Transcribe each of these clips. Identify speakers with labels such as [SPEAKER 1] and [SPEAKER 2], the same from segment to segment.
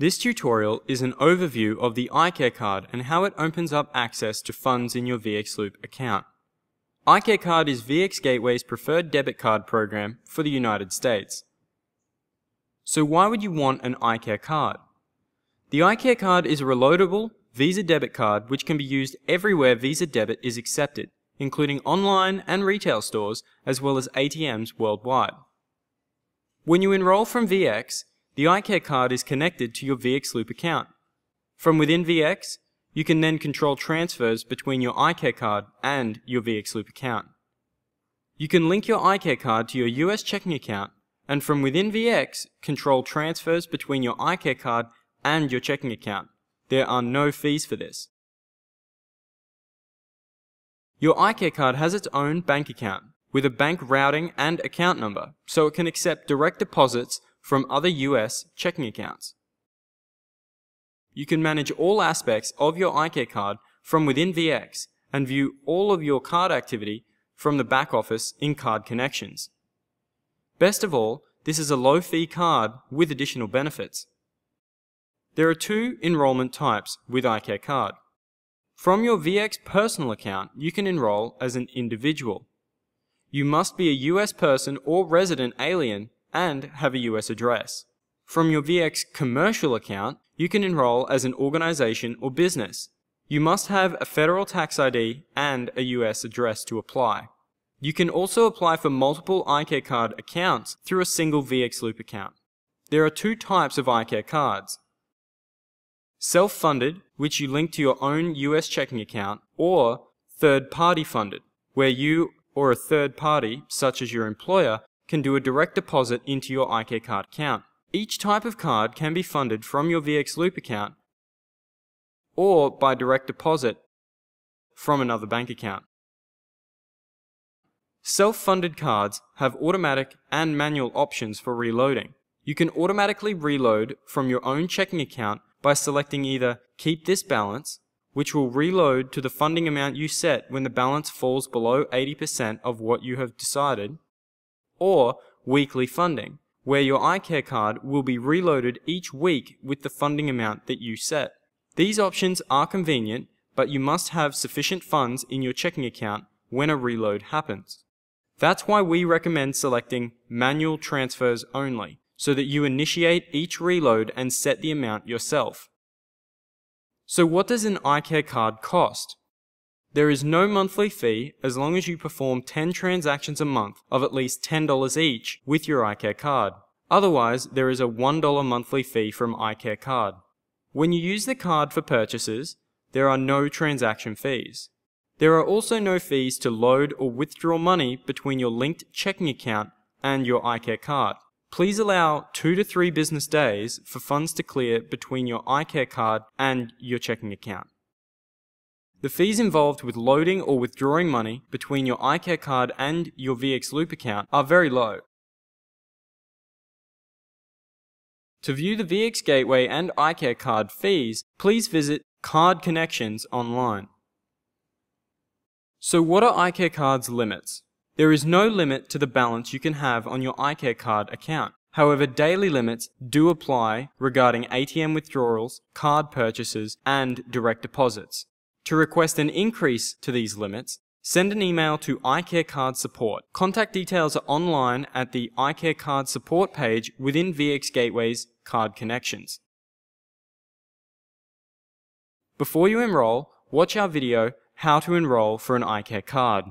[SPEAKER 1] This tutorial is an overview of the iCare card and how it opens up access to funds in your VXLoop account. iCare card is VX Gateway's preferred debit card program for the United States. So why would you want an iCare card? The iCare card is a reloadable Visa debit card which can be used everywhere Visa debit is accepted, including online and retail stores as well as ATMs worldwide. When you enroll from VX, the iCare card is connected to your VXLoop account. From within VX, you can then control transfers between your iCare card and your VXLoop account. You can link your iCare card to your US checking account and from within VX, control transfers between your iCare card and your checking account. There are no fees for this. Your iCare card has its own bank account with a bank routing and account number, so it can accept direct deposits from other US checking accounts. You can manage all aspects of your iCare card from within VX and view all of your card activity from the back office in Card Connections. Best of all, this is a low fee card with additional benefits. There are two enrollment types with iCare Card. From your VX personal account, you can enroll as an individual. You must be a US person or resident alien and have a US address. From your VX commercial account, you can enroll as an organization or business. You must have a federal tax ID and a US address to apply. You can also apply for multiple iCare card accounts through a single VX Loop account. There are two types of iCare cards. Self-funded, which you link to your own US checking account, or third-party funded, where you or a third party, such as your employer, can do a direct deposit into your ICare card account. Each type of card can be funded from your VX Loop account or by direct deposit from another bank account. Self-funded cards have automatic and manual options for reloading. You can automatically reload from your own checking account by selecting either Keep this balance, which will reload to the funding amount you set when the balance falls below 80% of what you have decided, or weekly funding, where your iCare card will be reloaded each week with the funding amount that you set. These options are convenient, but you must have sufficient funds in your checking account when a reload happens. That's why we recommend selecting manual transfers only, so that you initiate each reload and set the amount yourself. So what does an iCare card cost? There is no monthly fee as long as you perform 10 transactions a month of at least $10 each with your iCare card. Otherwise, there is a $1 monthly fee from iCare card. When you use the card for purchases, there are no transaction fees. There are also no fees to load or withdraw money between your linked checking account and your iCare card. Please allow 2 to 3 business days for funds to clear between your iCare card and your checking account. The fees involved with loading or withdrawing money between your iCare card and your VX Loop account are very low. To view the VX Gateway and iCare card fees, please visit Card Connections online. So what are iCare card's limits? There is no limit to the balance you can have on your iCare card account. However, daily limits do apply regarding ATM withdrawals, card purchases, and direct deposits. To request an increase to these limits, send an email to iCare Card Support. Contact details are online at the iCare Card Support page within VX Gateway's Card Connections. Before you enroll, watch our video, How to Enroll for an iCare Card.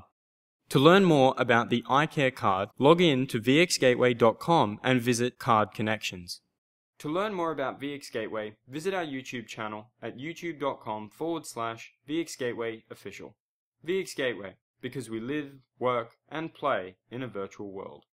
[SPEAKER 1] To learn more about the iCare card, log in to vxgateway.com and visit Card Connections. To learn more about VX Gateway, visit our YouTube channel at youtube.com forward slash VX Gateway official. VX Gateway, because we live, work, and play in a virtual world.